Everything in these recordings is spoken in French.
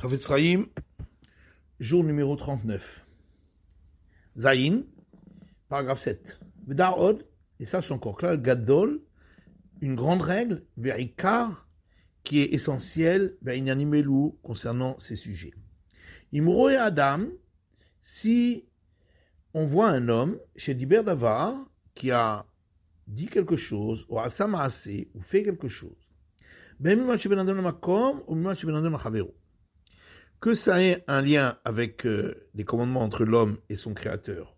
Chavetz jour numéro 39. Zayin, paragraphe 7. et sache encore que là, Gadol, une grande règle, Verikar, qui est essentielle, ben, inanimelou concernant ces sujets. Imro et Adam, si on voit un homme, chez Diber qui a dit quelque chose, ou a s'amassé ou fait quelque chose, ben, ou que ça ait un lien avec euh, des commandements entre l'homme et son créateur,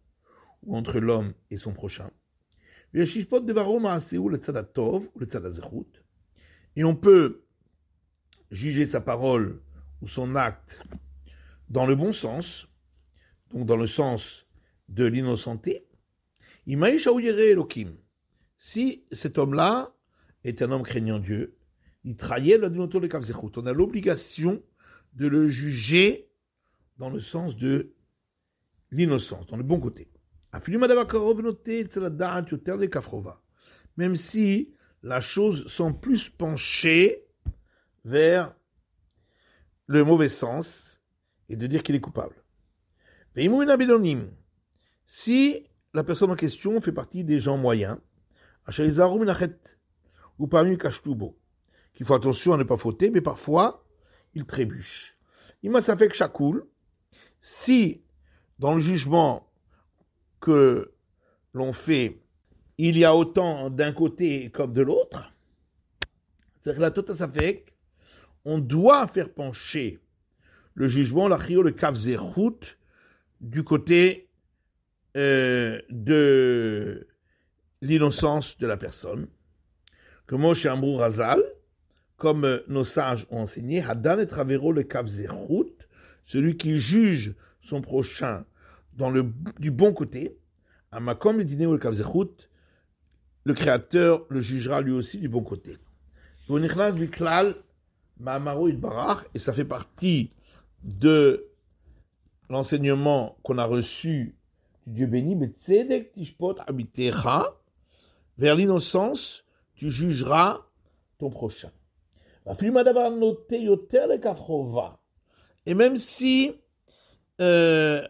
ou entre l'homme et son prochain. Et on peut juger sa parole ou son acte dans le bon sens, donc dans le sens de l'innocenté. Si cet homme-là est un homme craignant Dieu, il trahit la On a l'obligation de le juger dans le sens de l'innocence, dans le bon côté. Même si la chose semble plus penchée vers le mauvais sens et de dire qu'il est coupable. Si la personne en question fait partie des gens moyens, ou parmi cachetoubo, qu'il faut attention à ne pas fauter, mais parfois il trébuche. Il m'a fait que chakoul. Si, dans le jugement que l'on fait, il y a autant d'un côté comme de l'autre, c'est dire la fait on doit faire pencher le jugement, la chio, le kavzerhout, du côté euh, de l'innocence de la personne. Comme Moshe Amrou Razal, comme euh, nos sages ont enseigné, Hadan et le Kavzerhout, celui qui juge son prochain dans le, du bon côté, le le le Créateur le jugera lui aussi du bon côté. Et ça fait partie de l'enseignement qu'on a reçu du Dieu béni, vers l'innocence, tu jugeras ton prochain. Et même si euh,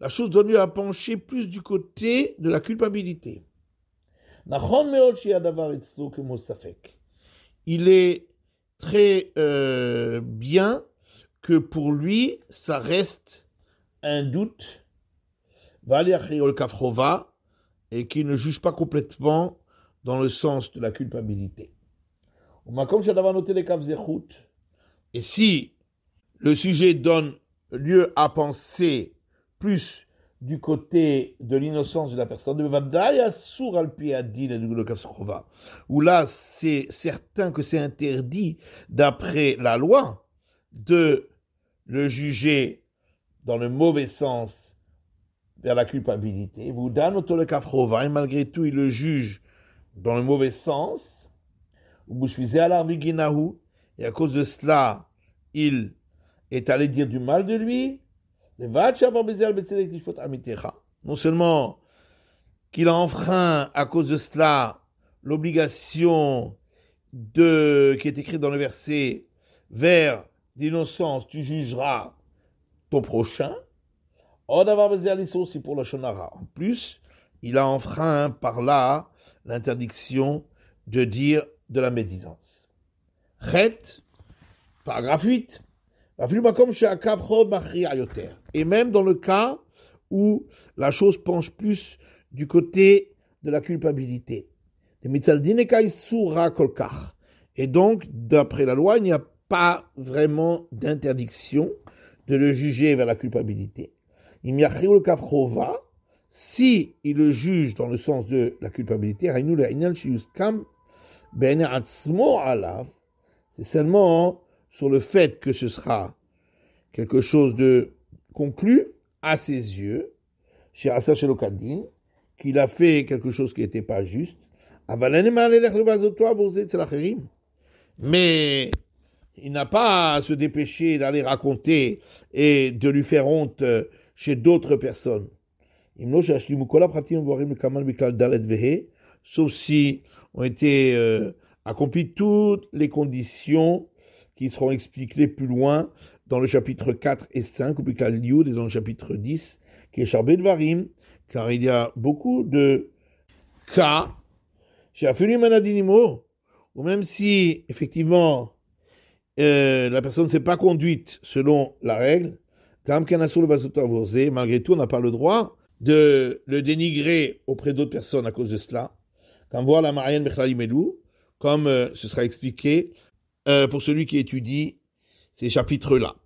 la chose donne lieu à pencher plus du côté de la culpabilité. Il est très euh, bien que pour lui, ça reste un doute, et qu'il ne juge pas complètement dans le sens de la culpabilité. Et si le sujet donne lieu à penser plus du côté de l'innocence de la personne, où là c'est certain que c'est interdit d'après la loi de le juger dans le mauvais sens vers la culpabilité. Vous et malgré tout il le juge dans le mauvais sens, et à cause de cela, il est allé dire du mal de lui. Non seulement qu'il a enfreint à cause de cela l'obligation de qui est écrite dans le verset vers l'innocence, tu jugeras ton prochain. En pour En plus, il a enfreint par là l'interdiction de dire de la médisance. Ret, paragraphe 8. Et même dans le cas où la chose penche plus du côté de la culpabilité. Et donc, d'après la loi, il n'y a pas vraiment d'interdiction de le juger vers la culpabilité. Il a le si il le juge dans le sens de la culpabilité, c'est seulement sur le fait que ce sera quelque chose de conclu à ses yeux, chez Asa qu'il a fait quelque chose qui n'était pas juste. Mais il n'a pas à se dépêcher d'aller raconter et de lui faire honte chez d'autres personnes sauf si ont été euh, accomplies toutes les conditions qui seront expliquées plus loin dans le chapitre 4 et 5, ou plus qu'à et dans le chapitre 10, qui est Charbé de Varim, car il y a beaucoup de cas chez Afuli Manadinimo, ou même si effectivement euh, la personne ne s'est pas conduite selon la règle, le malgré tout, on n'a pas le droit de le dénigrer auprès d'autres personnes à cause de cela comme voir la Marianne Melou, comme euh, ce sera expliqué euh, pour celui qui étudie ces chapitres-là.